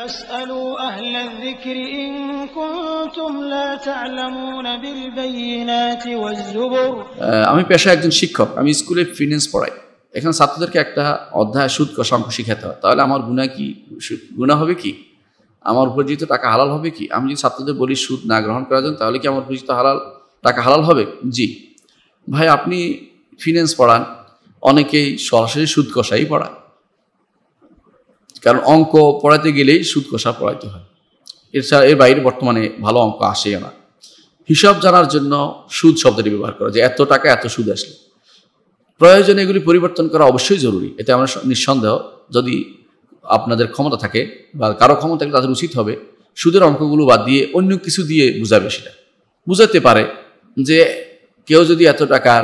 আমি পেশায় একজন শিক্ষক আমি স্কুলে ফিনান্স পড়াই এখানে ছাত্রদেরকে একটা অধ্যায় সুদ কষাঙ্ক শিখাতে হয় তাহলে আমার গুণা কি গুণা হবে কি আমার উপার্জিত টাকা হালাল হবে কি আমি যদি ছাত্রদের বলি সুদ না গ্রহণ করার জন্য তাহলে কি আমার উপার্জিত হালাল টাকা হালাল হবে জি ভাই আপনি ফিনান্স পড়ান অনেকেই সরাসরি সুদ কষাই পড়ায় কারণ অঙ্ক পড়াতে গেলেই সুদ কষা পড়াইতে হয় এছাড়া এর বাইরে বর্তমানে ভালো অঙ্ক আসে না হিসাব জানার জন্য সুদ শব্দটি ব্যবহার করা যে এত টাকা এত সুদ আসলে প্রয়োজনে এগুলি পরিবর্তন করা অবশ্যই জরুরি এতে আমরা নিঃসন্দেহ যদি আপনাদের ক্ষমতা থাকে বা কারো ক্ষমতা থাকলে তাদের উচিত হবে সুদের অঙ্কগুলো বাদ দিয়ে অন্য কিছু দিয়ে বুঝাবে সেটা বুঝাতে পারে যে কেউ যদি এত টাকার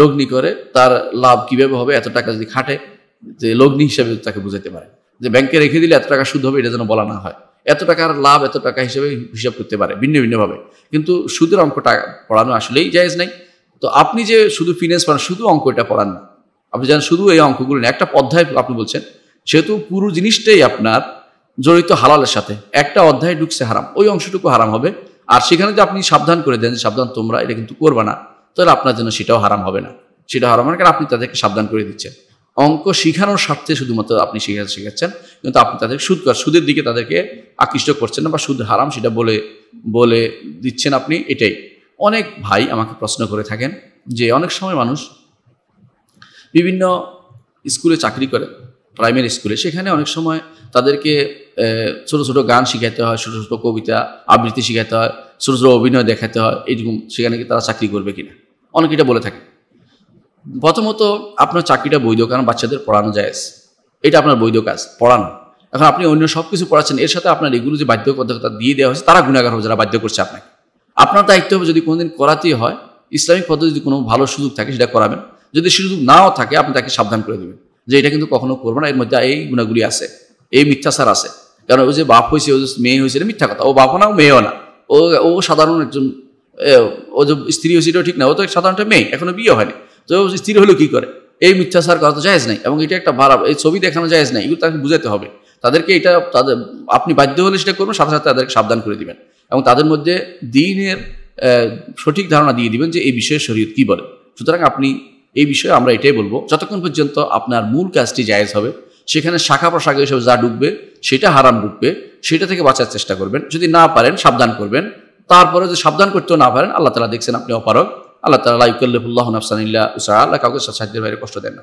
লগ্নি করে তার লাভ কীভাবে হবে এত টাকা যদি খাটে যে লগ্নি হিসাবে তাকে বুঝাতে পারে যে ব্যাংকে রেখে দিলে এত টাকা সুদ হবে এটা যেন বলা না হয় এত টাকার লাভ এত টাকা হিসেবে হিসাব করতে পারে ভিন্ন ভিন্নভাবে কিন্তু সুদের অঙ্ক টাকা পড়ানো আসলেই জায়েজ নাই তো আপনি যে শুধু ফিনান্স পান শুধু অঙ্ক এটা পড়ান না আপনি জানেন শুধু এই অঙ্কগুলো না একটা অধ্যায় আপনি বলছেন সেহেতু পুরো জিনিসটাই আপনার জড়িত হালালের সাথে একটা অধ্যায় ঢুকছে হারাম ওই অংশটুকু হারাম হবে আর সেখানে যে আপনি সাবধান করে দেন যে সাবধান তোমরা এটা কিন্তু করবে না তাহলে আপনার জন্য সেটাও হারাম হবে না সেটা হারাম হবে না কারণ আপনি তাদেরকে সাবধান করে দিচ্ছেন অঙ্ক শিখানোর স্বার্থে শুধুমাত্র আপনি শিখা শিখাচ্ছেন কিন্তু আপনি তাদের সুদ সুদের দিকে তাদেরকে আকৃষ্ট করছেন না বা সুদ হারাম সেটা বলে বলে দিচ্ছেন আপনি এটাই অনেক ভাই আমাকে প্রশ্ন করে থাকেন যে অনেক সময় মানুষ বিভিন্ন স্কুলে চাকরি করে প্রাইমারি স্কুলে সেখানে অনেক সময় তাদেরকে ছোট ছোট গান শেখাতে হয় ছোটো ছোটো কবিতা আবৃত্তি শেখাতে হয় ছোটো ছোটো অভিনয় দেখাতে হয় এইরকম সেখানে কি তারা চাকরি করবে কিনা অনেকে এটা বলে থাকে প্রথমত আপনার চাকরিটা বৈধ কারণ বাচ্চাদের পড়ানো যায় এটা আপনার বৈধ কাজ পড়ানো এখন আপনি অন্য সব কিছু পড়াচ্ছেন এর সাথে আপনার এগুলো যে বাধ্যকতা দিয়ে দেওয়া হয়েছে তারা গুণাগার হবে যারা বাধ্য করছে আপনাকে আপনার দায়িত্ব হবে যদি কোনোদিন করাতেই হয় ইসলামিক পদ্ধতি যদি কোনো ভালো সুযোগ থাকে সেটা করাবেন যদি সুযোগ নাও থাকে আপনি তাকে সাবধান করে দেবেন যে এটা কিন্তু কখনো করবো না এর মধ্যে এই গুণাগুলি আছে এই মিথ্যাচার আছে কারণ ও যে বাপ হয়েছে ও যে মেয়ে হয়েছে এটা মিথ্যা কথা ও বাপও না ও মেয়েও না ও ও সাধারণ একজন ও যে স্ত্রী হয়েছে এটাও ঠিক না ও তো সাধারণটা মেয়ে এখনো বিয়ে হয়নি তো স্ত্রী হলে কী করে এই মিথ্যাচার করা তো জায়েজ নাই এবং এটা একটা ভাড়া এই ছবি দেখানো জায়েজ নাই এগুলো তাকে বুঝাতে হবে তাদেরকে এটা তাদের আপনি বাধ্য হলে সেটা করবেন সাথে সাথে তাদেরকে সাবধান করে দিবেন এবং তাদের মধ্যে দিনের সঠিক ধারণা দিয়ে দিবেন যে এই বিষয়ে শরীয়ত কী বলে সুতরাং আপনি এই বিষয়ে আমরা এটাই বলবো যতক্ষণ পর্যন্ত আপনার মূল কাজটি জায়েজ হবে সেখানে শাখা প্রশাখা এসব যা ডুববে সেটা হারাম ডুববে সেটা থেকে বাঁচার চেষ্টা করবেন যদি না পারেন সাবধান করবেন তারপরে যদি সাবধান করতেও না পারেন আল্লাহ তালা দেখছেন আপনি অপারক আল্লাহ তালা ইউকল্লিফুল্লাহ নাফসানিল্লা উসাহ আল্লাহ কাউকে সাহায্যের বাইরে কষ্ট দেন না